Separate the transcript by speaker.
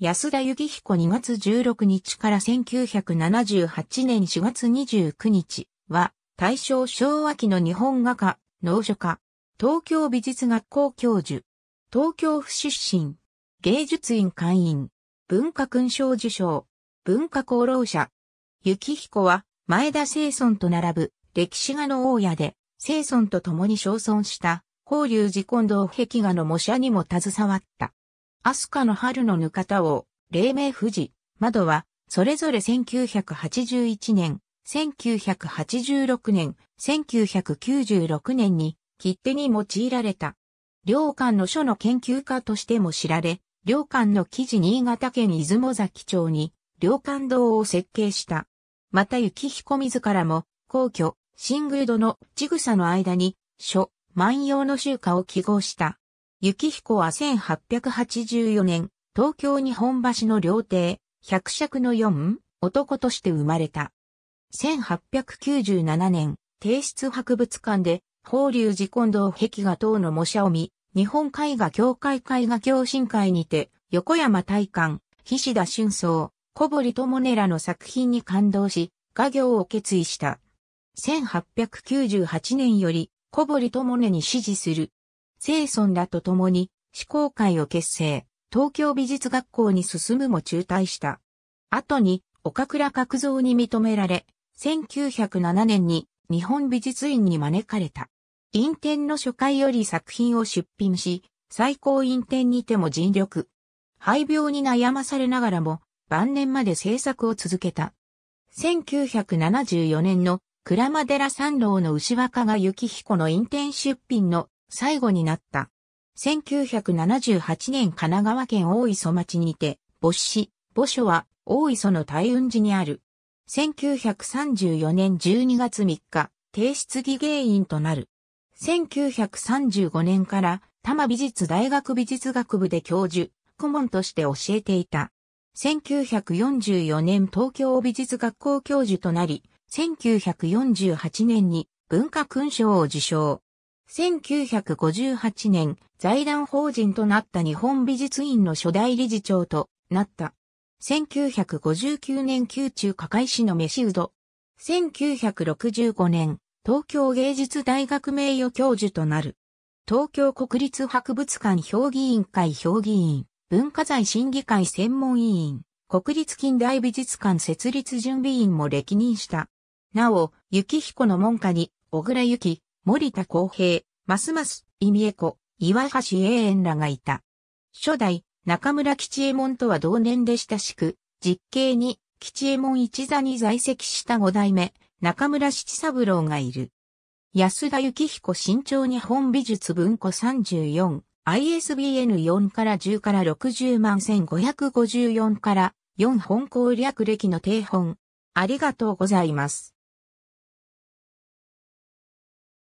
Speaker 1: 安田幸彦2月16日から1978年4月29日は、大正昭和期の日本画家、農書家、東京美術学校教授、東京府出身、芸術院会員、文化勲章受賞、文化功労者。幸彦は、前田清村と並ぶ、歴史画の大家で、清村と共に称尊した、法隆寺近藤壁画の模写にも携わった。アスカの春のぬかたを、黎明富士、窓は、それぞれ1981年、1986年、1996年に、切手に用いられた。両館の書の研究家としても知られ、両館の記事新潟県出雲崎町に、両館堂を設計した。また雪彦自らも、皇居、新宮殿、の草の間に、書、万葉の集荷を記号した。幸彦は1884年、東京日本橋の料亭、百尺の四男として生まれた。1897年、帝室博物館で、法隆寺近藤壁画等の模写を見、日本絵画協会絵画共進会にて、横山大観、菱田俊草、小堀智音らの作品に感動し、画業を決意した。1898年より、小堀智音に支持する生孫らと共に、思考会を結成、東京美術学校に進むも中退した。後に、岡倉角蔵に認められ、1907年に日本美術院に招かれた。院展の初回より作品を出品し、最高院展にても尽力。肺病に悩まされながらも、晩年まで制作を続けた。1974年の倉間寺三郎の牛若が幸彦の院展出品の最後になった。1978年神奈川県大磯町にて、母子、母所は大磯の大雲寺にある。1934年12月3日、提出議芸員となる。1935年から多摩美術大学美術学部で教授、顧問として教えていた。1944年東京美術学校教授となり、1948年に文化勲章を受章。1958年、財団法人となった日本美術院の初代理事長となった。1959年宮中加会市の飯うど。1965年、東京芸術大学名誉教授となる。東京国立博物館評議員会評議員、文化財審議会専門委員、国立近代美術館設立準備員も歴任した。なお、幸彦の門下に、小倉幸、森田光平、ますます意味え子、岩橋永遠らがいた。初代、中村吉右衛門とは同年で親しく、実刑に吉右衛門一座に在籍した五代目、中村七三郎がいる。安田幸彦新潮日本美術文庫 34ISBN4 から10から60万1554から4本攻略歴の定本。ありがとうございます。